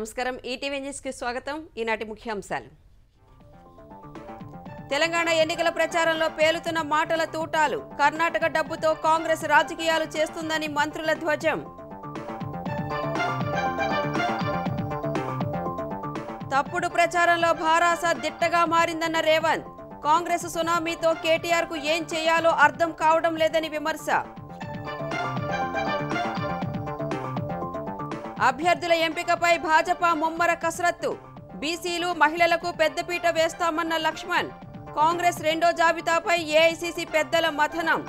నమస్కారం ఈటీవీ కి స్వాగతం ఈనాటి ముఖ్యాంశాలు తెలంగాణ ఎన్నికల ప్రచారంలో పేలుతున్న మాటల తూటాలు కర్ణాటక డబ్బుతో కాంగ్రెస్ రాజకీయాలు చేస్తుందని మంత్రుల ధ్వజం తప్పుడు ప్రచారంలో భారాస దిట్టగా మారిందన్న రేవంత్ కాంగ్రెస్ సునామీతో కేటీఆర్కు ఏం చేయాలో అర్థం కావడం లేదని విమర్శ అభ్యర్థుల ఎంపికపై భాజపా ముమ్మర కసరత్తు బీసీలు మహిళలకు పెద్దపీట వేస్తామన్న లక్ష్మణ్ కాంగ్రెస్ రెండో జాబితాపై ఏఐసీసీ పెద్దల మథనం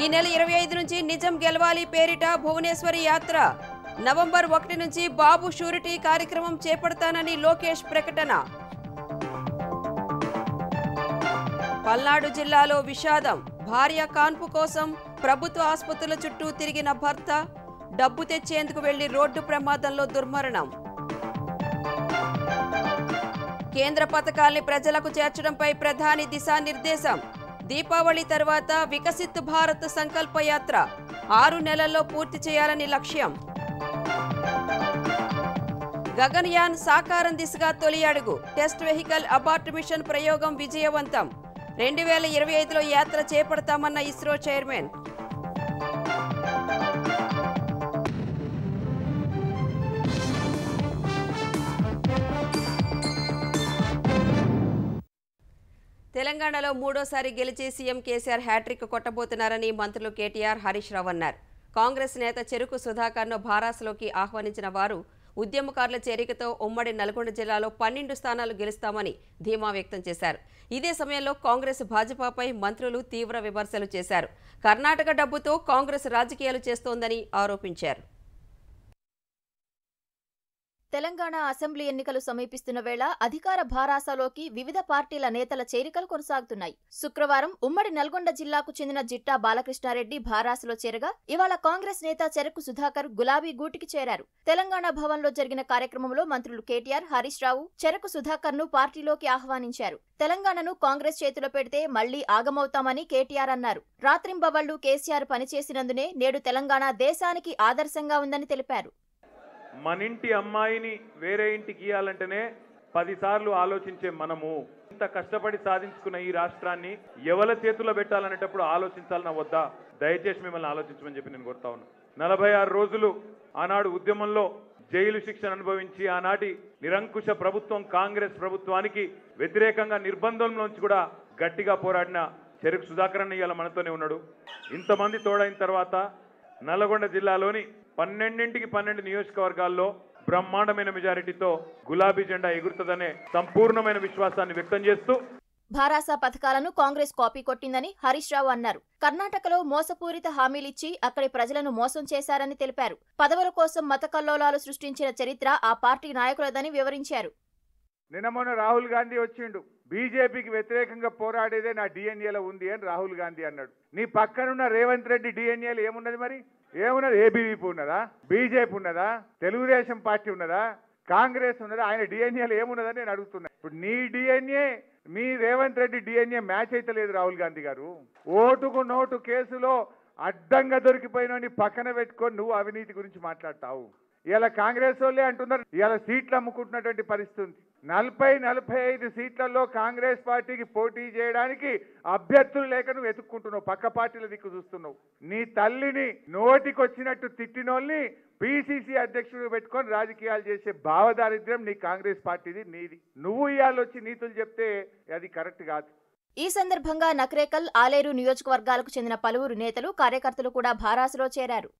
ఈ నెల ఇరవై ఐదు నుంచి నిజం గెలవాలి పేరిట భువనేశ్వరి యాత్ర నవంబర్ ఒకటి నుంచి బాబు షూరిటీ కార్యక్రమం చేపడతానని లోకేష్ ప్రకటన పల్నాడు జిల్లాలో విషాదం భార్య కాన్పు కోసం ప్రభుత్వ ఆసుపత్రుల చుట్టూ తిరిగిన భర్త డబ్బు తెచ్చేందుకు వెళ్లి రోడ్డు ప్రమాదంలో దుర్మరణం కేంద్ర పథకాల్ని ప్రజలకు చేర్చడంపై ప్రధాని దిశానిర్దేశం దీపావళి తర్వాత వికసిత్ భారత్ సంకల్పయాత్ర ఆరు నెలల్లో పూర్తి చేయాలని లక్ష్యం గగన్యాన్ సాకారం దిశగా తొలి అడుగు టెస్ట్ వెహికల్ అబార్ట్ మిషన్ ప్రయోగం విజయవంతం రెండు వేల ఇరవై ఐదులో యాత్ర చేపడతామన్న ఇస్రో చైర్మన్ తెలంగాణలో మూడోసారి గెలిచి సీఎం కేసీఆర్ హ్యాట్రిక్ కొట్టబోతున్నారని మంత్రులు కేటీఆర్ హరీష్ రావు అన్నారు కాంగ్రెస్ నేత చెరుకు సుధాకర్ను భారాసులోకి ఆహ్వానించిన వారు ఉద్యమకారుల చేరికతో ఉమ్మడి నల్గొండ జిల్లాలో పన్నెండు స్థానాలు గెలుస్తామని ధీమా వ్యక్తం చేశారు ఇదే సమయంలో కాంగ్రెస్ భాజపాపై మంత్రులు తీవ్ర విమర్శలు చేశారు కర్ణాటక డబ్బుతో కాంగ్రెస్ రాజకీయాలు చేస్తోందని ఆరోపించారు తెలంగాణ అసెంబ్లీ ఎన్నికలు సమీపిస్తున్న వేళ అధికార భారాసలోకి వివిధ పార్టీల నేతల చేరికలు కొనసాగుతున్నాయి శుక్రవారం ఉమ్మడి నల్గొండ జిల్లాకు చెందిన జిట్టా బాలకృష్ణారెడ్డి భారాసలో చేరగా ఇవాళ కాంగ్రెస్ నేత చెరకు సుధాకర్ గులాబీ గూటికి చేరారు తెలంగాణ భవన్లో జరిగిన కార్యక్రమంలో మంత్రులు కేటీఆర్ హరీష్ రావు చెరకు సుధాకర్ ను పార్టీలోకి ఆహ్వానించారు తెలంగాణను కాంగ్రెస్ చేతిలో పెడితే మళ్లీ ఆగమవుతామని కేటీఆర్ అన్నారు రాత్రింబవళ్లు కేసీఆర్ పనిచేసినందునే నేడు తెలంగాణ దేశానికి ఆదర్శంగా ఉందని తెలిపారు మన ఇంటి అమ్మాయిని వేరే ఇంటికి ఇవ్వాలంటేనే పదిసార్లు ఆలోచించే మనము ఇంత కష్టపడి సాధించుకున్న ఈ రాష్ట్రాన్ని ఎవల చేతుల్లో పెట్టాలనేటప్పుడు ఆలోచించాలన్న వద్దా దయచేసి మిమ్మల్ని ఆలోచించమని చెప్పి నేను కోరుతా ఉన్నాను నలభై ఆరు రోజులు ఆనాడు ఉద్యమంలో జైలు శిక్షను అనుభవించి ఆనాటి నిరంకుశ ప్రభుత్వం కాంగ్రెస్ ప్రభుత్వానికి వ్యతిరేకంగా నిర్బంధంలోంచి కూడా గట్టిగా పోరాడిన చెరుకు సుధాకరణ ఇవాళ మనతోనే ఉన్నాడు ఇంతమంది తోడైన తర్వాత నల్గొండ జిల్లాలోని పన్నెండింటికి పన్నెండు నియోజకవర్గాల్లో బ్రహ్మాండమైన మెజారిటీతో గులాబీ జెండా ఎగురుతుందనే సంపూర్ణమైన విశ్వాసాన్ని వ్యక్తం చేస్తూ భారాస పథకాలను కాంగ్రెస్ కాపీ కొట్టిందని హరీష్ రావు అన్నారు కర్ణాటకలో మోసపూరిత హామీలిచ్చి అక్కడి ప్రజలను మోసం చేశారని తెలిపారు పదవుల కోసం మత కల్లోలాలు సృష్టించిన చరిత్ర ఆ పార్టీ నాయకులదని వివరించారు నిన్న రాహుల్ గాంధీ వచ్చిండు బీజేపీకి వ్యతిరేకంగా పోరాడేదే నా డిఎన్ఏలో ఉంది అని రాహుల్ గాంధీ అన్నాడు నీ పక్కనున్న రేవంత్ రెడ్డి డిఎన్ఏలో ఏమున్నది మరి ఏమున్నది ఏబీవీపీ ఉన్నదా బీజేపీ ఉన్నదా తెలుగుదేశం పార్టీ ఉన్నదా కాంగ్రెస్ ఉన్నదా ఆయన డిఎన్ఏలు ఏమున్నదని నేను అడుగుతున్నా ఇప్పుడు నీ డిఎన్ఏ మీ రేవంత్ రెడ్డి డిఎన్ఏ మ్యాచ్ అయితే లేదు రాహుల్ గాంధీ గారు ఓటుకు నోటు కేసులో అడ్డంగా దొరికిపోయిన పక్కన పెట్టుకొని నువ్వు అవినీతి గురించి మాట్లాడతావు ఇలా కాంగ్రెస్ వాళ్ళే అంటున్నారు ఇలా సీట్లు అమ్ముకుంటున్నటువంటి పరిస్థితి నలభై నలభై ఐదు సీట్లలో కాంగ్రెస్ పార్టీకి పోటీ చేయడానికి అభ్యర్థులు లేక నువ్వు వెతుక్కుంటున్నావు పక్క పార్టీల దిక్కు చూస్తున్నావు నీ తల్లిని నోటికొచ్చినట్టు తిట్టినోళ్ళని పిసిసి అధ్యక్షుడు పెట్టుకొని రాజకీయాలు చేసే భావదారిద్ర్యం నీ కాంగ్రెస్ పార్టీది నీది నువ్వు ఇవాళొచ్చి నీతులు చెప్తే అది కరెక్ట్ కాదు ఈ సందర్భంగా నక్రేకల్ ఆలేరు నియోజకవర్గాలకు చెందిన పలువురు నేతలు కార్యకర్తలు కూడా భారాసులో చేరారు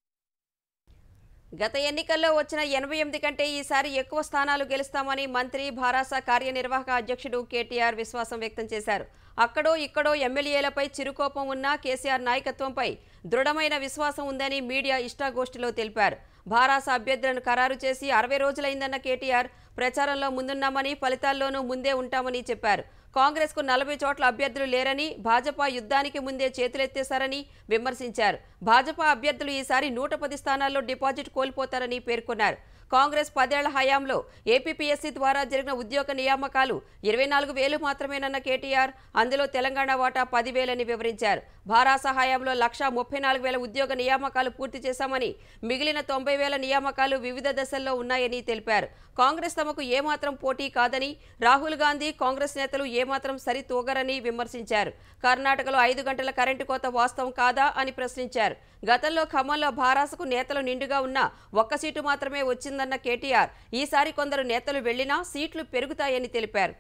గత ఎన్నికల్లో వచ్చిన ఎనభై ఎనిమిది కంటే ఈసారి ఎక్కువ స్థానాలు గెలుస్తామని మంత్రి భారాస కార్యనిర్వాహక అధ్యక్షుడు కేటీఆర్ విశ్వాసం వ్యక్తం చేశారు అక్కడో ఇక్కడో ఎమ్మెల్యేలపై చిరుకోపం ఉన్న కేసీఆర్ నాయకత్వంపై దృఢమైన విశ్వాసం ఉందని మీడియా ఇష్టాగోష్ఠిలో తెలిపారు భారాస అభ్యర్థులను ఖరారు చేసి అరవై రోజులైందన్న కేటీఆర్ ప్రచారంలో ముందున్నామని ఫలితాల్లోనూ ముందే ఉంటామని చెప్పారు కాంగ్రెస్ కు నలభై చోట్ల అభ్యర్థులు లేరని భాజపా యుద్ధానికి ముందే చేతులెత్తేశారని విమర్శించారు భాజపా అభ్యర్థులు ఈసారి నూట స్థానాల్లో డిపాజిట్ కోల్పోతారని పేర్కొన్నారు కాంగ్రెస్ పదేళ్ల హయాంలో ఏపీపీఎస్సీ ద్వారా జరిగిన ఉద్యోగ నియామకాలు ఇరవై నాలుగు వేలు మాత్రమేనన్న కేటీఆర్ అందులో తెలంగాణ వాటా పదివేలని వివరించారు భారాస హయాంలో లక్షా ముప్పై నాలుగు వేల ఉద్యోగ నియామకాలు పూర్తి చేశామని మిగిలిన తొంభై వేల నియామకాలు వివిధ దశల్లో ఉన్నాయని తెలిపారు కాంగ్రెస్ తమకు ఏమాత్రం పోటీ కాదని రాహుల్ గాంధీ కాంగ్రెస్ నేతలు ఏమాత్రం సరితూగరని విమర్శించారు కర్ణాటకలో ఐదు గంటల కరెంటు కోత వాస్తవం కాదా అని ప్రశ్నించారు గతంలో ఖమ్మంలో భారాసకు నేతలు నిండుగా ఉన్న ఒక్క సీటు మాత్రమే వచ్చింది వస్తుందన్న కేటీఆర్ ఈసారి కొందరు నేతలు వెళ్లినా సీట్లు పెరుగుతాయని తెలిపారు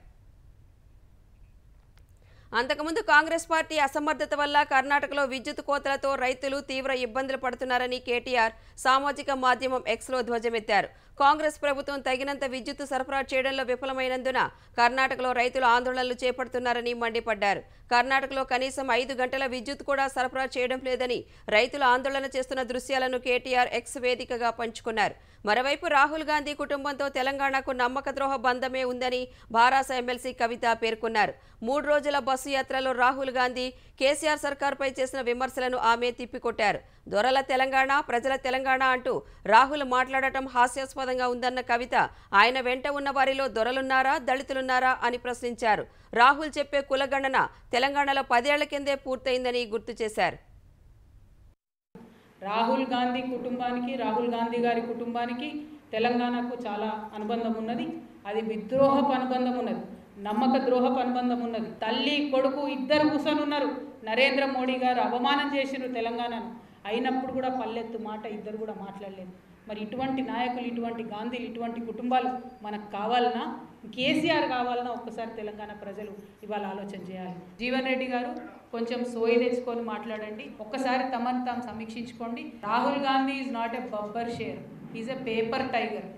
అంతకుముందు కాంగ్రెస్ పార్టీ అసమర్థత వల్ల కర్ణాటకలో విద్యుత్ కోతలతో రైతులు తీవ్ర ఇబ్బందులు పడుతున్నారని కేటీఆర్ సామాజిక మాధ్యమం ఎక్స్లో ధ్వజమెత్తారు కాంగ్రెస్ ప్రభుత్వం తగినంత విద్యుత్ సరఫరా చేయడంలో విఫలమైనందున కర్ణాటకలో రైతులు ఆందోళనలు చేపడుతున్నారని మండిపడ్డారు కర్ణాటకలో కనీసం ఐదు గంటల విద్యుత్ కూడా సరఫరా చేయడం లేదని రైతులు ఆందోళన చేస్తున్న దృశ్యాలను కేటీఆర్ ఎక్స్ వేదికగా పంచుకున్నారు మరోవైపు రాహుల్ గాంధీ కుటుంబంతో తెలంగాణకు నమ్మక ద్రోహ బంధమే ఉందని భారాస ఎమ్మెల్సీ కవిత పేర్కొన్నారు మూడు రోజుల బస్సు యాత్రలో రాహుల్ గాంధీ కేసీఆర్ సర్కార్పై చేసిన విమర్శలను ఆమె తిప్పికొట్టారు దొరల తెలంగాణ ప్రజల తెలంగాణ అంటూ రాహుల్ మాట్లాడటం హాస్యాస్పదంగా ఉందన్న కవిత ఆయన వెంట ఉన్న వారిలో దొరలున్నారా దళితులున్నారా అని ప్రశ్నించారు రాహుల్ చెప్పే కులగణన తెలంగాణలో పదేళ్ల కిందే పూర్తయిందని గుర్తు చేశారు రాహుల్ గాంధీ కుటుంబానికి రాహుల్ గాంధీ గారి కుటుంబానికి తెలంగాణకు చాలా అనుబంధం ఉన్నది అది విద్రోహపు అనుబంధం ఉన్నది నమ్మక ద్రోహపు అనుబంధం ఉన్నది తల్లి కొడుకు ఇద్దరు కూసనున్నారు నరేంద్ర మోడీ గారు అవమానం చేసిన తెలంగాణను అయినప్పుడు కూడా పల్లెత్తు మాట ఇద్దరు కూడా మాట్లాడలేదు మరి ఇటువంటి నాయకులు ఇటువంటి గాంధీలు ఇటువంటి కుటుంబాలు మనకు కావాలన్నా కేసీఆర్ కావాలన్నా ఒక్కసారి తెలంగాణ ప్రజలు ఇవాళ ఆలోచన చేయాలి జీవన్ రెడ్డి గారు కొంచెం సోయి తెచ్చుకొని మాట్లాడండి ఒక్కసారి తమను తాము సమీక్షించుకోండి Rahul Gandhi is not a babbar sher is a paper tiger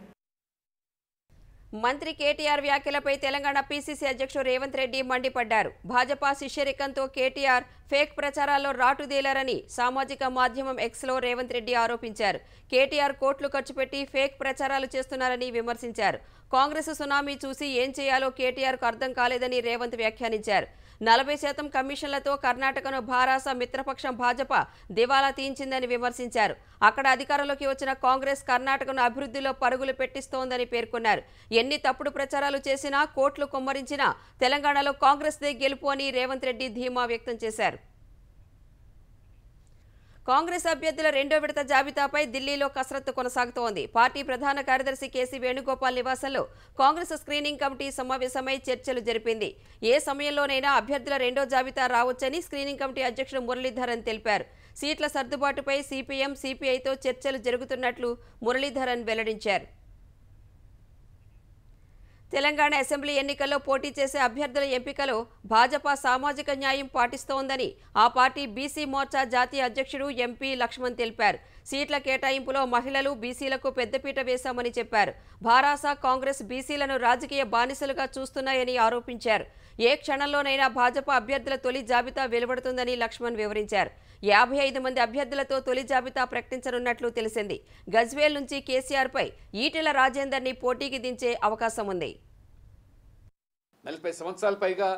మంత్రి కేటీఆర్ వ్యాఖ్యలపై తెలంగాణ పీసీసీ అధ్యక్షుడు రేవంత్ రెడ్డి మండిపడ్డారు భాజపా శిష్యరికంతో కేటీఆర్ ఫేక్ ప్రచారాల్లో రాటుదేలారని సామాజిక మాధ్యమం ఎక్స్లో రేవంత్ రెడ్డి ఆరోపించారు కేటీఆర్ కోట్లు ఖర్చు పెట్టి ఫేక్ ప్రచారాలు చేస్తున్నారని విమర్శించారు కాంగ్రెస్ సునామీ చూసి ఏం చేయాలో కేటీఆర్కు అర్థం కాలేదని రేవంత్ వ్యాఖ్యానించారు నలభై శాతం కమిషన్లతో కర్ణాటకను భారాస మిత్రపక్షం భాజపా దివాలా తీయించిందని విమర్శించారు అక్కడ అధికారంలోకి వచ్చిన కాంగ్రెస్ కర్ణాటకను అభివృద్ధిలో పరుగులు పెట్టిస్తోందని పేర్కొన్నారు ఎన్ని తప్పుడు ప్రచారాలు చేసినా కోట్లు కుమ్మరించినా తెలంగాణలో కాంగ్రెస్దే గెలుపు అని రేవంత్ రెడ్డి ధీమా వ్యక్తం చేశారు కాంగ్రెస్ అభ్యర్థుల రెండో విడత జాబితాపై ఢిల్లీలో కసరత్తు కొనసాగుతోంది పార్టీ ప్రధాన కార్యదర్శి కేసీ వేణుగోపాల్ నివాసంలో కాంగ్రెస్ స్క్రీనింగ్ కమిటీ సమావేశమై చర్చలు జరిపింది ఏ సమయంలోనైనా అభ్యర్థుల రెండో జాబితా రావచ్చని స్క్రీనింగ్ కమిటీ అధ్యక్షుడు మురళీధరన్ తెలిపారు సీట్ల సర్దుబాటుపై సిపిఎం సిపిఐతో చర్చలు జరుగుతున్నట్లు మురళీధరన్ వెల్లడించారు తెలంగాణ అసెంబ్లీ ఎన్నికల్లో పోటీ చేసే అభ్యర్థుల ఎంపికలో భాజపా సామాజిక న్యాయం పాటిస్తోందని ఆ పార్టీ బీసీ మోర్చా జాతీయ అధ్యక్షుడు ఎంపీ లక్ష్మణ్ తెలిపారు సీట్ల కేటాయింపులో మహిళలు బీసీలకు పెద్దపీట వేశామని చెప్పారు భారాస కాంగ్రెస్ బీసీలను రాజకీయ బానిసలుగా చూస్తున్నాయని ఆరోపించారు ఏ క్షణంలోనైనా భాజపా అభ్యర్థుల తొలి జాబితా వెలువడుతుందని లక్ష్మణ్ వివరించారు యాభై ఐదు మంది అభ్యర్థులతో తొలి జాబితా ప్రకటించనున్నట్లు తెలిసింది గజ్వేల్ నుంచి కేసీఆర్పై ఈటెల రాజేందర్ని పోటీకి దించే అవకాశం ఉంది నలభై సంవత్సరాల పైగా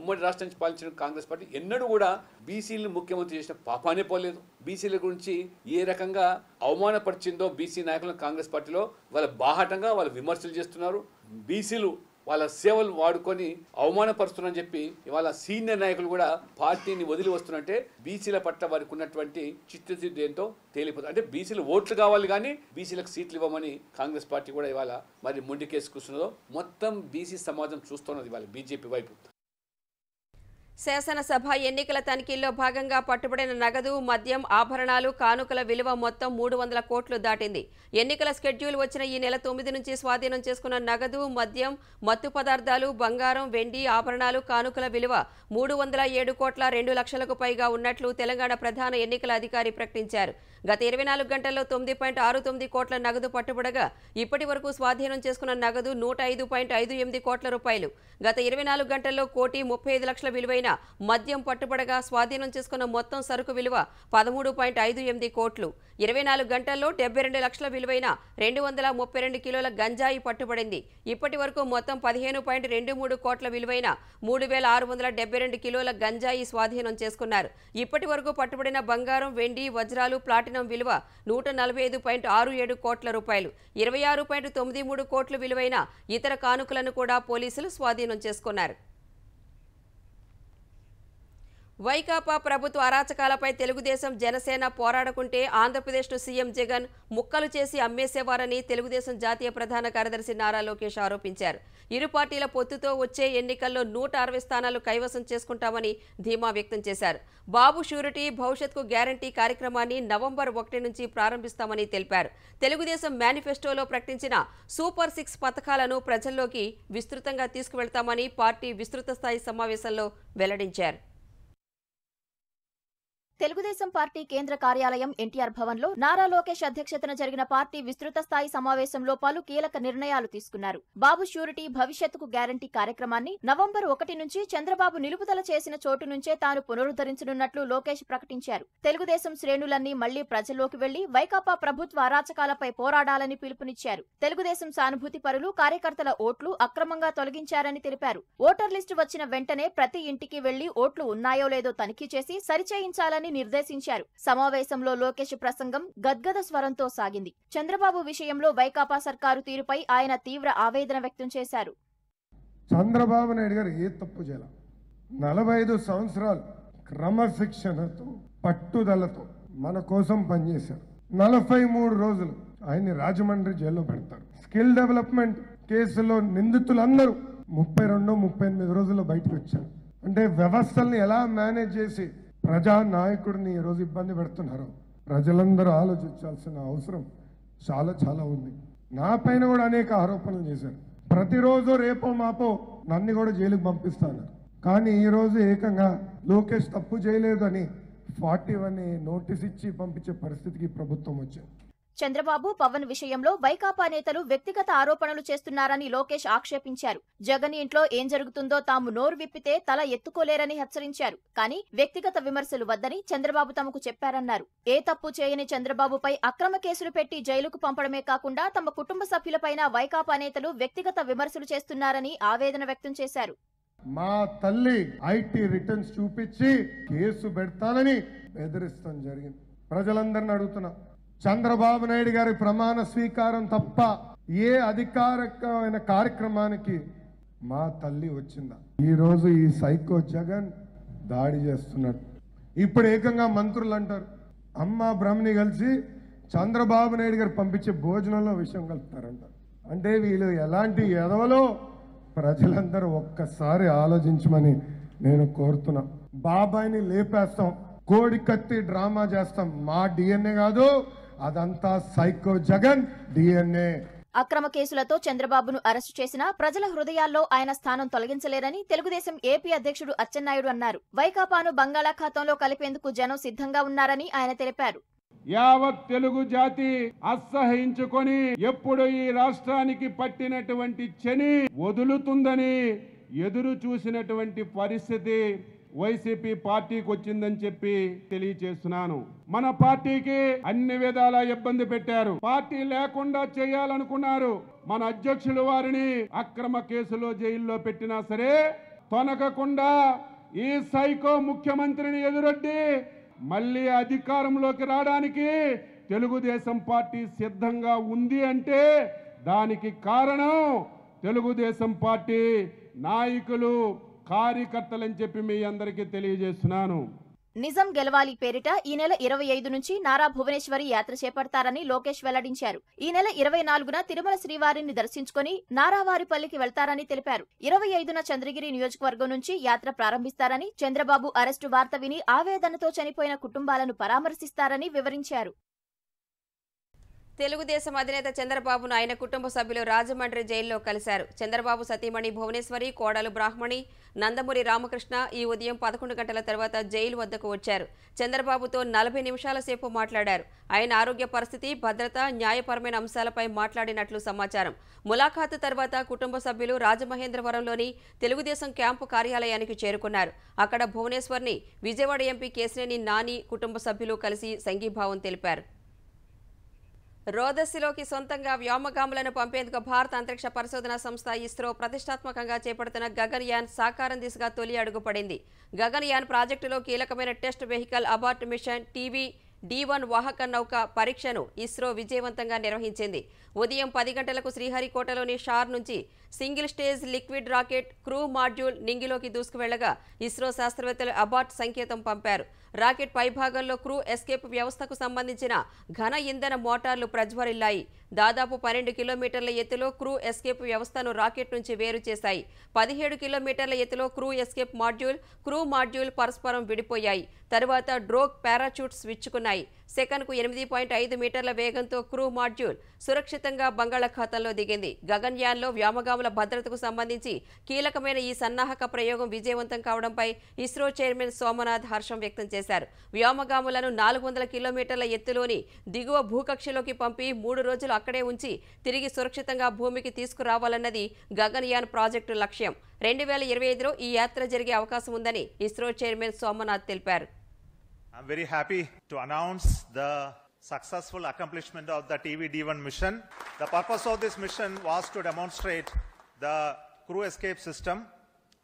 ఉమ్మడి రాష్ట్రం నుంచి పాలించిన కాంగ్రెస్ పార్టీ ఎన్నడూ కూడా బీసీలను ముఖ్యమంత్రి చేసిన పాపానే పోలేదు బీసీల గురించి ఏ రకంగా అవమానపరిచిందో బీసీ నాయకులను కాంగ్రెస్ పార్టీలో వాళ్ళ బాహటంగా వాళ్ళు విమర్శలు చేస్తున్నారు బీసీలు వాళ్ళ సేవలు వాడుకొని అని చెప్పి ఇవాళ సీనియర్ నాయకులు కూడా పార్టీని వదిలి వస్తున్నట్టే బీసీల పట్ల వారికి ఉన్నటువంటి చిత్తశుద్ధి ఏంటో తేలిపోతుంది అంటే బీసీలు ఓట్లు కావాలి కానీ బీసీలకు సీట్లు ఇవ్వమని కాంగ్రెస్ పార్టీ కూడా ఇవాళ మరి కూర్చున్నదో మొత్తం బీసీ సమాజం చూస్తున్నది ఇవాళ బీజేపీ వైపు శాసనసభ ఎన్నికల తనిఖీల్లో భాగంగా పట్టుబడిన నగదు మద్యం ఆభరణాలు కానుకల విలువ మొత్తం మూడు వందల కోట్లు దాటింది ఎన్నికల షెడ్యూల్ వచ్చిన ఈ నెల తొమ్మిది నుంచి స్వాధీనం చేసుకున్న నగదు మద్యం మత్తు పదార్థాలు బంగారం వెండి ఆభరణాలు కానుకల విలువ మూడు వందల ఏడు కోట్ల రెండు లక్షలకు పైగా ఉన్నట్లు తెలంగాణ ప్రధాన ఎన్నికల అధికారి ప్రకటించారు గత ఇరవై నాలుగు గంటల్లో తొమ్మిది పాయింట్ ఆరు తొమ్మిది కోట్ల నగదు పట్టుబడగా ఇప్పటి వరకు స్వాధీనం చేసుకున్న నగదు నూట ఐదు పాయింట్ ఐదు ఎనిమిది కోట్ల రూపాయలు గత ఇరవై నాలుగు గంటల్లో కోటి ముప్పై ఐదు లక్షల విలువైన ఆయన మద్యం పట్టుబడగా స్వాధీనం చేసుకున్న మొత్తం సరుకు విలువ పదమూడు పాయింట్ ఐదు ఎనిమిది కోట్లు ఇరవై నాలుగు గంటల్లో డెబ్బై రెండు లక్షల విలువైన రెండు వందల ముప్పై రెండు కిలోల గంజాయి పట్టుబడింది ఇప్పటి వరకు మొత్తం పదిహేను పాయింట్ రెండు మూడు కోట్ల విలువైన మూడు వేల ఆరు వందల డెబ్బై రెండు కిలోల గంజాయి స్వాధీనం చేసుకున్నారు ఇప్పటి వరకు పట్టుబడిన బంగారం వెండి వజ్రాలు ప్లాటినం విలువ నూట నలభై ఐదు పాయింట్ ఆరు ఏడు కోట్ల రూపాయలు ఇరవై ఆరు పాయింట్ తొమ్మిది మూడు కోట్లు విలువైన ఇతర కానుకలను కూడా పోలీసులు స్వాధీనం చేసుకున్నారు వైకాపా ప్రభుత్వ అరాచకాలపై తెలుగుదేశం జనసేన పోరాడకుంటే ఆంధ్రప్రదేశ్ను సీఎం జగన్ ముక్కలు చేసి అమ్మేసేవారని తెలుగుదేశం జాతీయ ప్రధాన కార్యదర్శి నారా లోకేష్ ఆరోపించారు ఇరు పార్టీల పొత్తుతో వచ్చే ఎన్నికల్లో నూట అరవై స్థానాలు కైవసం చేసుకుంటామని ధీమా వ్యక్తం చేశారు బాబు షూరిటీ భవిష్యత్కు గ్యారంటీ కార్యక్రమాన్ని నవంబర్ ఒకటి నుంచి ప్రారంభిస్తామని తెలిపారు తెలుగుదేశం మేనిఫెస్టోలో ప్రకటించిన సూపర్ సిక్స్ పథకాలను ప్రజల్లోకి విస్తృతంగా తీసుకువెళ్తామని పార్టీ విస్తృత స్థాయి సమావేశంలో వెల్లడించారు తెలుగుదేశం పార్టీ కేంద్ర కార్యాలయం ఎన్టీఆర్ భవన్లో నారా లోకేష్ అధ్యక్షతన జరిగిన పార్టీ విస్తృత స్థాయి సమావేశంలో పలు కీలక నిర్ణయాలు తీసుకున్నారు బాబు ష్యూరిటీ భవిష్యత్తుకు గ్యారంటీ కార్యక్రమాన్ని నవంబర్ ఒకటి నుంచి చంద్రబాబు నిలుపుదల చేసిన చోటు నుంచే తాను పునరుద్ధరించనున్నట్లు లోకేష్ ప్రకటించారు తెలుగుదేశం శ్రేణులన్నీ మళ్లీ ప్రజల్లోకి వెళ్లి వైకాపా ప్రభుత్వ అరాచకాలపై పోరాడాలని పిలుపునిచ్చారు తెలుగుదేశం సానుభూతి పరులు కార్యకర్తల ఓట్లు అక్రమంగా తొలగించారని తెలిపారు ఓటర్ లిస్టు వచ్చిన వెంటనే ప్రతి ఇంటికి వెళ్లి ఓట్లు ఉన్నాయో లేదో తనిఖీ చేసి సరిచేయించాలని చేయాలని నిర్దేశించారు సమావేశంలో లోకేష్ ప్రసంగం గద్గద స్వరంతో సాగింది చంద్రబాబు విషయంలో వైకాపా సర్కారు తీరుపై ఆయన తీవ్ర ఆవేదన వ్యక్తం చేశారు చంద్రబాబు నాయుడు గారు ఏ తప్పు చేయాల నలభై ఐదు సంవత్సరాలు క్రమశిక్షణతో పట్టుదలతో మన కోసం పనిచేశారు నలభై మూడు రోజులు ఆయన్ని రాజమండ్రి జైల్లో పెడతారు స్కిల్ డెవలప్మెంట్ కేసులో నిందితులందరూ ముప్పై రెండు ముప్పై ఎనిమిది రోజుల్లో బయటకు వచ్చారు అంటే వ్యవస్థల్ని ఎలా మేనేజ్ చేసి ప్రజా నాయకుడిని ఈరోజు ఇబ్బంది పెడుతున్నారు ప్రజలందరూ ఆలోచించాల్సిన అవసరం చాలా చాలా ఉంది నా పైన కూడా అనేక ఆరోపణలు చేశారు ప్రతిరోజు రేపో మాపో నన్ను కూడా జైలుకు పంపిస్తాను కానీ ఈరోజు ఏకంగా లోకేష్ తప్పు చేయలేదని ఫార్టీ వన్ నోటీస్ ఇచ్చి పంపించే పరిస్థితికి ప్రభుత్వం వచ్చింది చంద్రబాబు పవన్ విషయంలో వైకాపా నేతలు వ్యక్తిగత ఆరోపణలు చేస్తున్నారని లోకేష్ ఆక్షేపించారు జగన్ ఇంట్లో ఏం జరుగుతుందో తాము నోరు విప్పితే తల ఎత్తుకోలేరని హెచ్చరించారు కానీ వ్యక్తిగత విమర్శలు వద్దని చంద్రబాబు తమకు చెప్పారన్నారు ఏ తప్పు చేయని చంద్రబాబుపై అక్రమ కేసులు పెట్టి జైలుకు పంపడమే కాకుండా తమ కుటుంబ సభ్యులపైన వైకాపా నేతలు వ్యక్తిగత విమర్శలు చేస్తున్నారని ఆవేదన వ్యక్తం చేశారు మా తల్లి ఐటీ రిటర్న్స్ చూపించి కేసు పెడతానని బెదిరిస్తాం జరిగింది ప్రజలందరిని అడుగుతున్నా చంద్రబాబు నాయుడు గారి ప్రమాణ స్వీకారం తప్ప ఏ అధికారికమైన కార్యక్రమానికి మా తల్లి వచ్చిందా ఈరోజు ఈ సైకో జగన్ దాడి చేస్తున్నాడు ఇప్పుడు ఏకంగా మంత్రులు అంటారు అమ్మ బ్రహ్మణి కలిసి చంద్రబాబు నాయుడు గారు పంపించే భోజనంలో విషయం కలుపుతారంట అంటే వీళ్ళు ఎలాంటి ఎదవలో ప్రజలందరూ ఒక్కసారి ఆలోచించమని నేను కోరుతున్నా బాబాయిని లేపేస్తాం కోడి కత్తి డ్రామా చేస్తాం మా డిఎన్ఏ కాదు అదంతా సైకో జగన్ డిఎన్ఏ అక్రమ కేసులతో చంద్రబాబును అరెస్టు చేసినా ప్రజల హృదయాల్లో ఆయన స్థానం తొలగించలేరని తెలుగుదేశం ఏపీ అధ్యక్షుడు అచ్చెన్నాయుడు అన్నారు వైకాపాను బంగాళాఖాతంలో కలిపేందుకు జనం సిద్ధంగా ఉన్నారని ఆయన తెలిపారు యావత్ తెలుగు జాతి అసహించుకొని ఎప్పుడు ఈ రాష్ట్రానికి పట్టినటువంటి చెని వదులుతుందని ఎదురు చూసినటువంటి పరిస్థితి వైసీపీ పార్టీకి వచ్చిందని చెప్పి తెలియజేస్తున్నాను మన పార్టీకి అన్ని విధాల ఇబ్బంది పెట్టారు పార్టీ లేకుండా చేయాలనుకున్నారు మన అధ్యక్షులు వారిని అక్రమ కేసులో జైల్లో పెట్టినా సరే తొనకకుండా ఈ సైకో ముఖ్యమంత్రిని ఎదురొడ్డి మళ్ళీ అధికారంలోకి రావడానికి తెలుగుదేశం పార్టీ సిద్ధంగా ఉంది అంటే దానికి కారణం తెలుగుదేశం పార్టీ నాయకులు కార్యకర్తలని చెప్పి మీ అందరికీ తెలియజేస్తున్నాను నిజం గెలవాలి పేరిట ఈ నెల ఇరవై ఐదు నుంచి నారా భువనేశ్వరి యాత్ర చేపడతారని లోకేష్ వెల్లడించారు ఈ నెల ఇరవై నాలుగున తిరుమల శ్రీవారిని దర్శించుకుని నారావారిపల్లికి వెళ్తారని తెలిపారు ఇరవై ఐదున చంద్రగిరి నియోజకవర్గం నుంచి యాత్ర ప్రారంభిస్తారని చంద్రబాబు అరెస్టు వార్త విని ఆవేదనతో చనిపోయిన కుటుంబాలను పరామర్శిస్తారని వివరించారు తెలుగుదేశం అధినేత చంద్రబాబును ఆయన కుటుంబ సభ్యులు రాజమండ్రి జైల్లో కలిశారు చంద్రబాబు సతీమణి భువనేశ్వరి కోడలు బ్రాహ్మణి నందమూరి రామకృష్ణ ఈ ఉదయం పదకొండు గంటల తర్వాత జైలు వద్దకు వచ్చారు చంద్రబాబుతో నలభై నిమిషాల సేపు మాట్లాడారు ఆయన ఆరోగ్య పరిస్థితి భద్రత న్యాయపరమైన అంశాలపై మాట్లాడినట్లు సమాచారం ములాఖాతు తర్వాత కుటుంబ సభ్యులు రాజమహేంద్రవరంలోని తెలుగుదేశం క్యాంపు కార్యాలయానికి చేరుకున్నారు అక్కడ భువనేశ్వర్ని విజయవాడ ఎంపీ కేసినేని నాని కుటుంబ సభ్యులు కలిసి సంఘీభావం తెలిపారు రోదస్సులోకి సొంతంగా వ్యోమగాములను పంపేందుకు భారత అంతరిక్ష పరిశోధన సంస్థ ఇస్రో ప్రతిష్టాత్మకంగా చేపడుతున్న గగన్యాన్ సాకారం దిశగా తొలి అడుగుపడింది గగన్యాన్ ప్రాజెక్టులో కీలకమైన test vehicle abort mission TV D one వాహక నౌక పరీక్షను ఇస్రో విజయవంతంగా నిర్వహించింది ఉదయం పది గంటలకు శ్రీహరికోటలోని షార్ నుంచి single stage liquid rocket crew module నింగిలోకి దూసుకువెళ్లగా ఇస్రో శాస్త్రవేత్తలు అబార్ట్ సంకేతం పంపారు రాకెట్ పైభాగంలో క్రూ ఎస్కేప్ వ్యవస్థకు సంబంధించిన ఘన ఇంధన మోటార్లు ప్రజ్వరిల్లాయి దాదాపు పన్నెండు కిలోమీటర్ల ఎత్తులో క్రూ ఎస్కేప్ వ్యవస్థను రాకెట్ నుంచి వేరు చేశాయి పదిహేడు కిలోమీటర్ల ఎత్తులో crew escape module crew module పరస్పరం విడిపోయాయి తరువాత డ్రోగ్ పారాచూట్ విచ్చుకున్నాయి సెకన్కు ఎనిమిది పాయింట్ ఐదు మీటర్ల వేగంతో క్రూ మాడ్యూల్ సురక్షితంగా బంగాళాఖాతంలో దిగింది గగన్యాన్లో వ్యోమగాముల భద్రతకు సంబంధించి కీలకమైన ఈ సన్నాహక ప్రయోగం విజయవంతం కావడంపై ఇస్రో చైర్మన్ సోమనాథ్ హర్షం వ్యక్తం చేశారు వ్యోమగాములను నాలుగు వందల కిలోమీటర్ల ఎత్తులోని దిగువ భూకక్షలోకి పంపి మూడు రోజులు అక్కడే ఉంచి తిరిగి సురక్షితంగా భూమికి తీసుకురావాలన్నది గగన్యాన్ ప్రాజెక్టు లక్ష్యం రెండు వేల ఇరవై ఐదులో ఈ యాత్ర జరిగే అవకాశం ఉందని ఇస్రో చైర్మన్ సోమనాథ్ తెలిపారు I'm very happy to announce the successful accomplishment of the TVD1 mission. The purpose of this mission was to demonstrate the crew escape system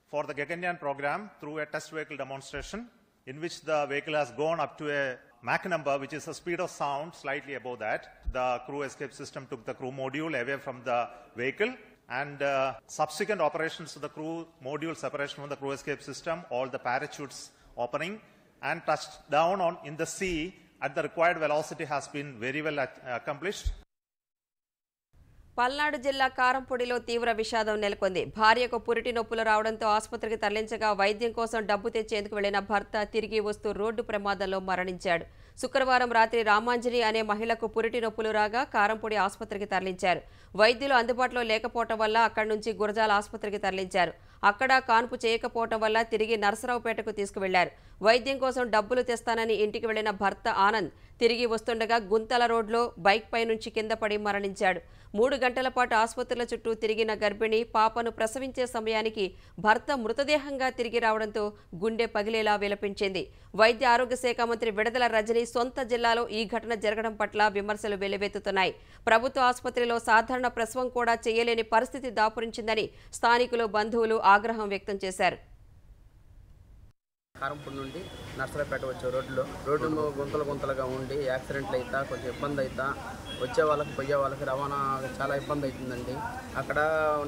for the Gaganyaan program through a test vehicle demonstration in which the vehicle has gone up to a Mach number, which is the speed of sound slightly above that. The crew escape system took the crew module away from the vehicle and uh, subsequent operations of the crew module separation from the crew escape system, all the parachutes opening and touched down on in the sea at the required velocity has been very well accomplished. Palnadu జిల్లా కారంపొడిలో తీవ్ర విషాదం నెలకొంది భార్యకు పురిటి నొప్పులు రావడంతో ఆసుపత్రికి తరలించగా వైద్యం కోసం డబ్బు తెచ్చేందుకు వెళ్లిన భర్త తిరిగి వస్తూ రోడ్డు ప్రమాదంలో మరణించాడు శుక్రవారం రాత్రి రామాంజని అనే మహిళకు పురిటి నొప్పులు రాగా కారంపొడి ఆసుపత్రికి తరలించారు వైద్యులు అందుబాటులో లేకపోవటం వల్ల అక్కడి నుంచి గురజాల ఆసుపత్రికి తరలించారు అక్కడ కాన్పు చేయకపోవటం వల్ల తిరిగి నరసరావుపేటకు తీసుకువెళ్లారు వైద్యం కోసం డబ్బులు తెస్తానని ఇంటికి వెళ్లిన భర్త ఆనంద్ తిరిగి వస్తుండగా గుంతల రోడ్లో బైక్పై నుంచి కింద పడి మరణించాడు మూడు గంటల పాటు ఆసుపత్రుల చుట్టూ తిరిగిన గర్భిణి పాపను ప్రసవించే సమయానికి భర్త మృతదేహంగా తిరిగి రావడంతో గుండె పగిలేలా విలపించింది వైద్య ఆరోగ్య శాఖ మంత్రి విడదల రజని సొంత జిల్లాలో ఈ ఘటన జరగడం పట్ల విమర్శలు వెలువెత్తుతున్నాయి ప్రభుత్వ ఆసుపత్రిలో సాధారణ ప్రసవం కూడా చేయలేని పరిస్థితి దాపురించిందని స్థానికులు బంధువులు ఆగ్రహం వ్యక్తం చేశారు కారంపూడి నుండి నర్సరాపేట వచ్చే రోడ్లో రోడ్లు గుంతలు గుంతలుగా ఉండి యాక్సిడెంట్లు అవుతా కొంచెం ఇబ్బంది అవుతా వచ్చే వాళ్ళకి పోయే వాళ్ళకి రవాణా చాలా ఇబ్బంది అవుతుందండి అక్కడ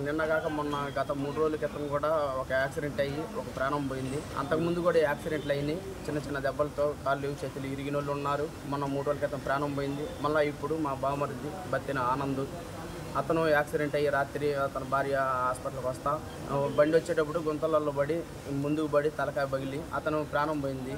నిన్నగాక మొన్న గత మూడు రోజుల క్రితం కూడా ఒక యాక్సిడెంట్ అయ్యి ఒక ప్రాణం పోయింది అంతకుముందు కూడా యాక్సిడెంట్లు అయినాయి చిన్న చిన్న దెబ్బలతో కాళ్ళు చేతులు ఇరిగిన వాళ్ళు ఉన్నారు మొన్న మూడు రోజుల క్రితం ప్రాణం పోయింది మళ్ళీ ఇప్పుడు మా బామరిది బతిన ఆనంద్ అతను యాక్సిడెంట్ అయ్యి రాత్రి అతని భార్య హాస్పిటల్కి వస్తా బండి వచ్చేటప్పుడు గుంతలలో పడి ముందుకు పడి తలకాయ పగిలి అతను ప్రాణం పోయింది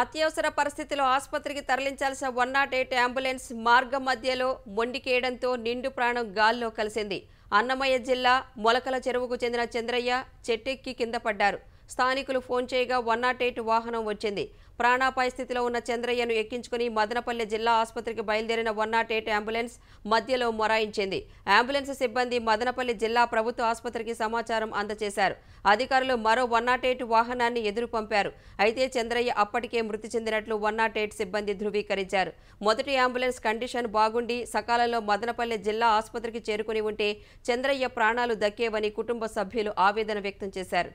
అత్యవసర పరిస్థితిలో ఆసుపత్రికి తరలించాల్సిన వన్ నాట్ ఎయిట్ అంబులెన్స్ మార్గం మధ్యలో మొండికేయడంతో నిండు ప్రాణం గాల్లో కలిసింది అన్నమయ్య జిల్లా మొలకల చెరువుకు చెందిన చంద్రయ్య చెట్టెక్కి కింద పడ్డారు స్థానికులు ఫోన్ చేయగా వన్ నాట్ ఎయిట్ వాహనం వచ్చింది ప్రాణాపాయ స్థితిలో ఉన్న చంద్రయ్యను ఎక్కించుకుని మదనపల్లె జిల్లా ఆసుపత్రికి బయలుదేరిన వన్ నాట్ ఎయిట్ అంబులెన్స్ మధ్యలో మొరాయించింది అంబులెన్స్ సిబ్బంది మదనపల్లి జిల్లా ప్రభుత్వ ఆసుపత్రికి సమాచారం అందజేశారు అధికారులు మరో వన్ నాట్ ఎయిట్ వాహనాన్ని ఎదురు పంపారు అయితే చంద్రయ్య అప్పటికే మృతి చెందినట్లు వన్ నాట్ ఎయిట్ సిబ్బంది ధృవీకరించారు మొదటి అంబులెన్స్ కండిషన్ బాగుండి సకాలంలో మదనపల్లె జిల్లా ఆసుపత్రికి చేరుకుని ఉంటే చంద్రయ్య ప్రాణాలు దక్కేవని కుటుంబ సభ్యులు ఆవేదన వ్యక్తం చేశారు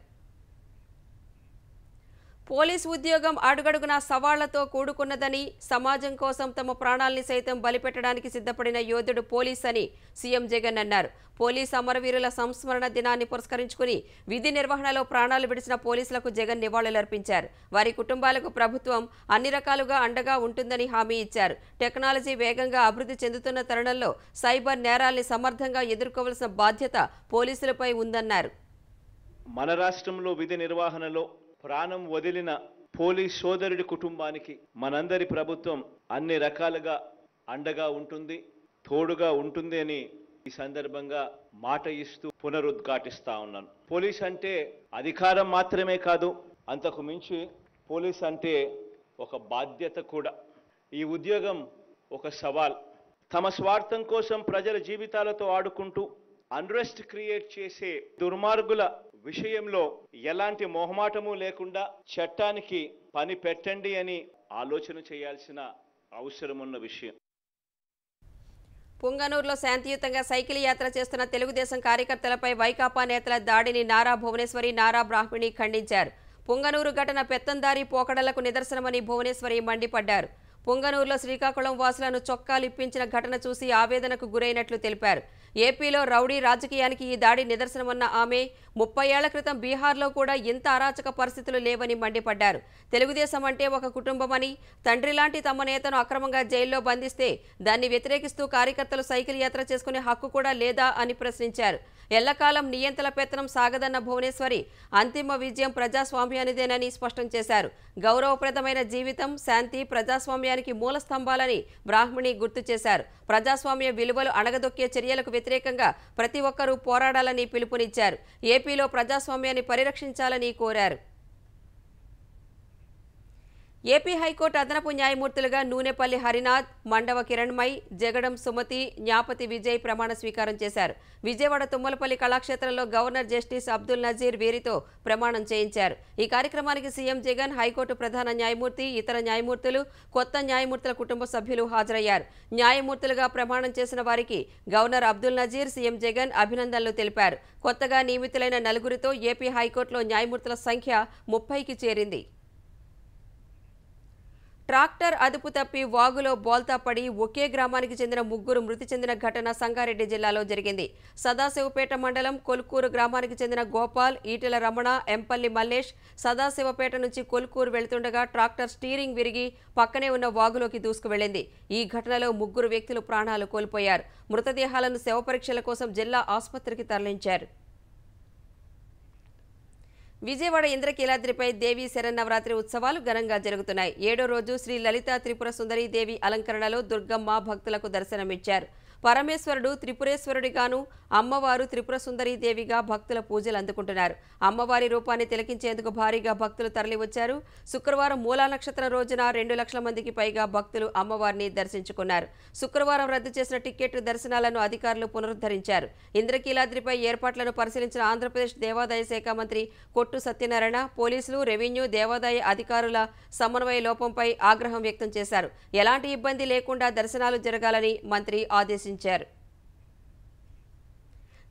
పోలీసు ఉద్యోగం అడుగడుగునా సవాళ్లతో కూడుకున్నదని సమాజం కోసం తమ ప్రాణాల్ని సైతం బలిపెట్టడానికి సిద్ధపడిన యోధుడు పోలీస్ అని సీఎం జగన్ అన్నారు పోలీస్ అమరవీరుల సంస్మరణ దినాన్ని పురస్కరించుకుని విధి నిర్వహణలో ప్రాణాలు విడిచిన పోలీసులకు జగన్ నివాళులర్పించారు వారి కుటుంబాలకు ప్రభుత్వం అన్ని రకాలుగా అండగా ఉంటుందని హామీ ఇచ్చారు టెక్నాలజీ వేగంగా అభివృద్ధి చెందుతున్న తరుణంలో సైబర్ నేరాల్ని సమర్థంగా ఎదుర్కోవలసిన బాధ్యత పోలీసులపై ఉందన్నారు మన రాష్ట్రంలో విధి నిర్వహణలో ప్రాణం వదిలిన పోలీస్ సోదరుడి కుటుంబానికి మనందరి ప్రభుత్వం అన్ని రకాలుగా అండగా ఉంటుంది తోడుగా ఉంటుంది అని ఈ సందర్భంగా మాట ఇస్తూ పునరుద్ఘాటిస్తా ఉన్నాను పోలీస్ అంటే అధికారం మాత్రమే కాదు అంతకు మించి పోలీస్ అంటే ఒక బాధ్యత కూడా ఈ ఉద్యోగం ఒక సవాల్ తమ స్వార్థం కోసం ప్రజల జీవితాలతో ఆడుకుంటూ అన్రెస్ట్ క్రియేట్ చేసే దుర్మార్గుల విషయంలో ఎలాంటి మొహమాటము లేకుండా చట్టానికి పని పెట్టండి అని ఆలోచన చేయాల్సిన అవసరం ఉన్న విషయం పుంగనూరులో శాంతియుతంగా సైకిల్ యాత్ర చేస్తున్న తెలుగుదేశం కార్యకర్తలపై వైకాపా నేతల దాడిని నారా భువనేశ్వరి నారా బ్రాహ్మిణి ఖండించారు పుంగనూరు ఘటన పెత్తందారి పోకడలకు నిదర్శనమని భువనేశ్వరి మండిపడ్డారు పుంగనూరులో శ్రీకాకుళం వాసులను చొక్కాలిప్పించిన ఘటన చూసి ఆవేదనకు గురైనట్లు తెలిపారు ఏపీలో రౌడీ రాజకీయానికి ఈ దాడి నిదర్శనమన్న ఆమె ముప్పై ఏళ్ల క్రితం బీహార్లో కూడా ఇంత అరాచక పరిస్థితులు లేవని మండిపడ్డారు తెలుగుదేశం అంటే ఒక కుటుంబమని తండ్రి లాంటి తమ నేతను అక్రమంగా జైల్లో బంధిస్తే దాన్ని వ్యతిరేకిస్తూ కార్యకర్తలు సైకిల్ యాత్ర చేసుకునే హక్కు కూడా లేదా అని ప్రశ్నించారు ఎల్లకాలం నియంత్రణ పెత్తనం సాగదన్న భువనేశ్వరి అంతిమ విజయం ప్రజాస్వామ్యానిదేనని స్పష్టం చేశారు గౌరవప్రదమైన జీవితం శాంతి ప్రజాస్వామ్యానికి మూల స్తంభాలని బ్రాహ్మణి గుర్తు చేశారు ప్రజాస్వామ్య విలువలు అణగదొక్కే చర్యలకు వ్యతిరేకంగా ప్రతి ఒక్కరూ పోరాడాలని పిలుపునిచ్చారు ఏపీలో ప్రజాస్వామ్యాన్ని పరిరక్షించాలని కోరారు ఏపీ హైకోర్టు అదనపు న్యాయమూర్తులుగా నూనెపల్లి హరినాథ్ మండవ కిరణ్మయ్ జగడం సుమతి జ్ఞాపతి విజయ్ ప్రమాణ స్వీకారం చేశారు విజయవాడ తుమ్మలపల్లి కళాక్షేత్రంలో గవర్నర్ జస్టిస్ అబ్దుల్ నజీర్ వీరితో ప్రమాణం చేయించారు ఈ కార్యక్రమానికి సీఎం జగన్ హైకోర్టు ప్రధాన న్యాయమూర్తి ఇతర న్యాయమూర్తులు కొత్త న్యాయమూర్తుల కుటుంబ సభ్యులు హాజరయ్యారు న్యాయమూర్తులుగా ప్రమాణం చేసిన వారికి గవర్నర్ అబ్దుల్ నజీర్ సీఎం జగన్ అభినందనలు తెలిపారు కొత్తగా నియమితులైన నలుగురితో ఏపీ హైకోర్టులో న్యాయమూర్తుల సంఖ్య ముప్పైకి చేరింది ట్రాక్టర్ అదుపు తప్పి వాగులో బోల్తా పడి ఒకే గ్రామానికి చెందిన ముగ్గురు మృతి చెందిన ఘటన సంగారెడ్డి జిల్లాలో జరిగింది సదాశివపేట మండలం కొలుకూరు గ్రామానికి చెందిన గోపాల్ ఈటెల రమణ ఎంపల్లి మల్లేష్ సదాశివపేట నుంచి కొలుకూరు వెళుతుండగా ట్రాక్టర్ స్టీరింగ్ విరిగి పక్కనే ఉన్న వాగులోకి దూసుకువెళ్లింది ఈ ఘటనలో ముగ్గురు వ్యక్తులు ప్రాణాలు కోల్పోయారు మృతదేహాలను శవపరీక్షల కోసం జిల్లా ఆసుపత్రికి తరలించారు విజయవాడ ఇంద్రకీలాద్రిపై దేవీ శరన్నవరాత్రి ఉత్సవాలు ఘనంగా జరుగుతున్నాయి ఏడో రోజు శ్రీ లలిత త్రిపుర సుందరి దేవి అలంకరణలో దుర్గమ్మ భక్తులకు దర్శనమిచ్చారు పరమేశ్వరుడు త్రిపురేశ్వరుడిగాను అమ్మవారు త్రిపుర దేవిగా భక్తుల పూజలు అందుకుంటున్నారు అమ్మవారి రూపాన్ని తిలకించేందుకు భారీగా భక్తులు తరలివచ్చారు శుక్రవారం మూలా రోజున రెండు లక్షల మందికి పైగా భక్తులు అమ్మవారిని దర్శించుకున్నారు శుక్రవారం రద్దు చేసిన టికెట్ దర్శనాలను అధికారులు పునరుద్ధరించారు ఇంద్రకీలాద్రిపై ఏర్పాట్లను పరిశీలించిన ఆంధ్రప్రదేశ్ దేవాదాయ శాఖ మంత్రి కొట్టు సత్యనారాయణ పోలీసులు రెవెన్యూ దేవాదాయ అధికారుల సమన్వయ లోపంపై ఆగ్రహం వ్యక్తం చేశారు ఎలాంటి ఇబ్బంది లేకుండా దర్శనాలు జరగాలని మంత్రి ఆదేశించారు ఆలోచించారు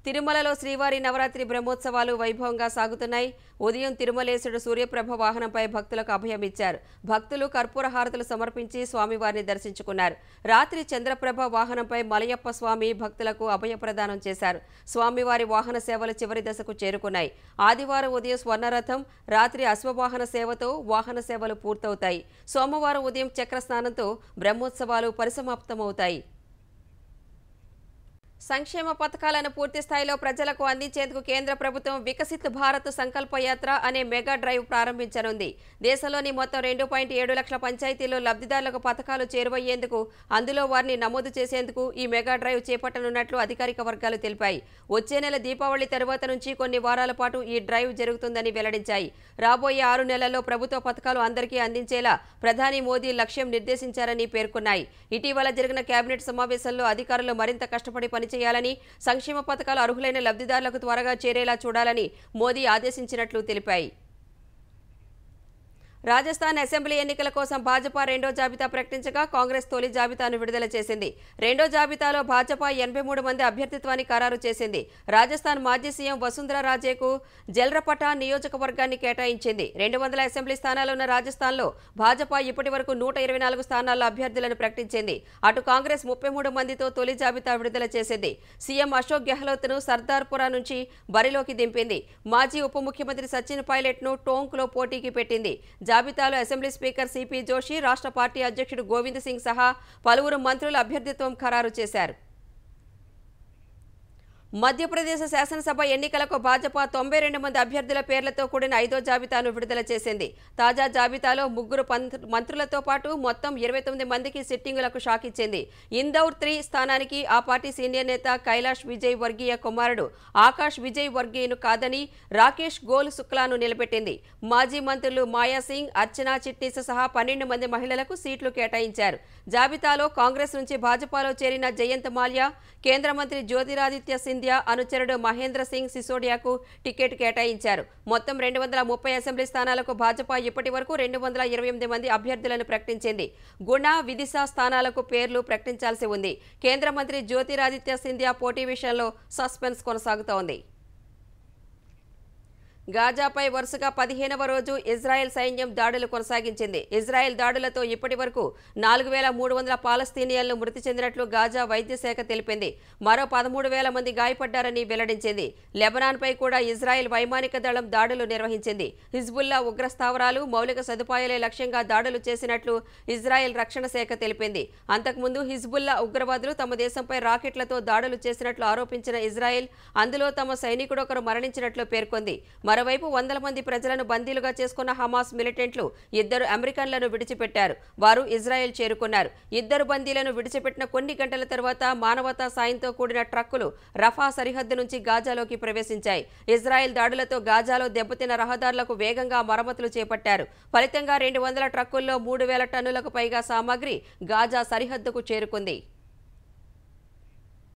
తిరుమలలో శ్రీవారి నవరాత్రి బ్రహ్మోత్సవాలు వైభవంగా సాగుతున్నాయి ఉదయం తిరుమలేశుడు సూర్యప్రభ వాహనంపై భక్తులకు ఇచ్చారు భక్తులు కర్పూర హారతులు సమర్పించి స్వామివారిని దర్శించుకున్నారు రాత్రి చంద్రప్రభ వాహనంపై మలయప్ప స్వామి భక్తులకు అభయప్రదానం చేశారు స్వామివారి వాహన సేవలు చివరి దశకు చేరుకున్నాయి ఆదివారం ఉదయం స్వర్ణరథం రాత్రి అశ్వవాహన సేవతో వాహన సేవలు పూర్తవుతాయి సోమవారం ఉదయం చక్రస్నానంతో బ్రహ్మోత్సవాలు పరిసమాప్తమవుతాయి సంక్షేమ పథకాలను పూర్తి స్థాయిలో ప్రజలకు అందించేందుకు కేంద్ర ప్రభుత్వం వికసిత్ భారత్ సంకల్పయాత్ర అనే మెగా డ్రైవ్ ప్రారంభించనుంది దేశంలోని మొత్తం రెండు పాయింట్ ఏడు లక్షల పంచాయతీల్లో లబ్ధిదారులకు పథకాలు చేరువయ్యేందుకు అందులో వారిని నమోదు చేసేందుకు ఈ మెగా డ్రైవ్ చేపట్టనున్నట్లు అధికారిక వర్గాలు తెలిపాయి వచ్చే నెల దీపావళి తరువాత నుంచి కొన్ని వారాల పాటు ఈ డ్రైవ్ జరుగుతుందని వెల్లడించాయి రాబోయే ఆరు నెలల్లో ప్రభుత్వ పథకాలు అందరికీ అందించేలా ప్రధాని మోదీ లక్ష్యం నిర్దేశించారని పేర్కొన్నాయి ఇటీవల జరిగిన కేబినెట్ సమావేశంలో అధికారులు మరింత కష్టపడి పని చేయాలని సంక్షేమ పథకాలు అర్హులైన లబ్ధిదారులకు త్వరగా చేరేలా చూడాలని మోదీ ఆదేశించినట్లు తెలిపాయి రాజస్థాన్ అసెంబ్లీ ఎన్నికల కోసం భాజపా రెండో జాబితా ప్రకటించగా కాంగ్రెస్ తొలి జాబితాను విడుదల చేసింది రెండో జాబితాలో భాజపా ఎనభై మూడు మంది అభ్యర్థిత్వాన్ని ఖరారు చేసింది రాజస్థాన్ మాజీ సీఎం వసుంధర రాజేకు జల్రపట నియోజకవర్గాన్ని కేటాయించింది రెండు వందల అసెంబ్లీ స్థానాలున్న రాజస్థాన్లో భాజపా ఇప్పటి వరకు నూట ఇరవై నాలుగు స్థానాల్లో అభ్యర్థులను ప్రకటించింది అటు కాంగ్రెస్ ముప్పై మూడు మందితో తొలి జాబితా విడుదల చేసింది సీఎం అశోక్ ను సర్దార్పురా నుంచి బరిలోకి దింపింది మాజీ ఉప ముఖ్యమంత్రి సచిన్ పైలట్ ను టోంక్ లో పోటీకి పెట్టింది జాబితాలో అసెంబ్లీ స్పీకర్ సిపి జోషి రాష్ట్ర పార్టీ అధ్యక్షుడు గోవింద్ సింగ్ సహా పలువురు మంత్రులు అభ్యర్థిత్వం ఖరారు చేశారు మధ్యప్రదేశ్ శాసనసభ ఎన్నికలకు భాజపా తొంభై రెండు మంది అభ్యర్థుల పేర్లతో కూడిన ఐదో జాబితాను విడుదల చేసింది తాజా జాబితాలో ముగ్గురు మంత్రులతో పాటు మొత్తం ఇరవై తొమ్మిది మందికి సిట్టింగులకు షాక్ ఇచ్చింది ఇందౌర్ త్రీ స్థానానికి ఆ పార్టీ సీనియర్ నేత కైలాష్ విజయ్ వర్గీయ కుమారుడు ఆకాష్ విజయ్ వర్గీయను కాదని రాకేష్ గోల్ శుక్లాను నిలబెట్టింది మాజీ మంత్రులు మాయాసింగ్ అర్చనా చిట్నీస్ సహా పన్నెండు మంది మహిళలకు సీట్లు కేటాయించారు జాబితాలో కాంగ్రెస్ నుంచి భాజపాలో చేరిన జయంత్ మాల్యా కేంద్ర మంత్రి జ్యోతిరాదిత్య సింధ్ సింధియా అనుచరుడు మహేంద్ర సింగ్ సిసోడియాకు టికెట్ కేటాయించారు మొత్తం రెండు వందల ముప్పై అసెంబ్లీ స్థానాలకు భాజపా ఇప్పటి వరకు రెండు వందల ఇరవై ఎనిమిది మంది అభ్యర్థులను ప్రకటించింది గుణ విదిశా స్థానాలకు పేర్లు ప్రకటించాల్సి ఉంది కేంద్ర మంత్రి జ్యోతిరాదిత్య సింధియా పోటీ విషయంలో సస్పెన్స్ కొనసాగుతోంది గాజాపై వరుసగా పదిహేనవ రోజు ఇజ్రాయెల్ సైన్యం దాడులు కొనసాగించింది ఇజ్రాయెల్ దాడులతో ఇప్పటి వరకు నాలుగు వేల మూడు వందల పాలస్తీనియన్లు మృతి చెందినట్లు గాజా వైద్య శాఖ తెలిపింది మరో పదమూడు వేల మంది గాయపడ్డారని వెల్లడించింది లెబనాన్ పై కూడా ఇజ్రాయెల్ వైమానిక దళం దాడులు నిర్వహించింది హిజ్బుల్లా ఉగ్ర స్థావరాలు మౌలిక సదుపాయాలే లక్ష్యంగా దాడులు చేసినట్లు ఇజ్రాయెల్ రక్షణ శాఖ తెలిపింది అంతకుముందు హిజ్బుల్లా ఉగ్రవాదులు తమ దేశంపై రాకెట్లతో దాడులు చేసినట్లు ఆరోపించిన ఇజ్రాయెల్ అందులో తమ సైనికుడొకరు మరణించినట్లు పేర్కొంది మరో మరోవైపు వందల మంది ప్రజలను బందీలుగా చేసుకున్న హమాస్ మిలిటెంట్లు ఇద్దరు అమెరికన్లను విడిచిపెట్టారు వారు ఇజ్రాయెల్ చేరుకున్నారు ఇద్దరు బందీలను విడిచిపెట్టిన కొన్ని గంటల తర్వాత మానవతా సాయంతో కూడిన ట్రక్కులు రఫా సరిహద్దు నుంచి గాజాలోకి ప్రవేశించాయి ఇజ్రాయెల్ దాడులతో గాజాలో దెబ్బతిన్న రహదారులకు వేగంగా మరమ్మతులు చేపట్టారు ఫలితంగా రెండు వందల ట్రక్కుల్లో మూడు వేల టన్నులకు పైగా సామాగ్రి గాజా సరిహద్దుకు చేరుకుంది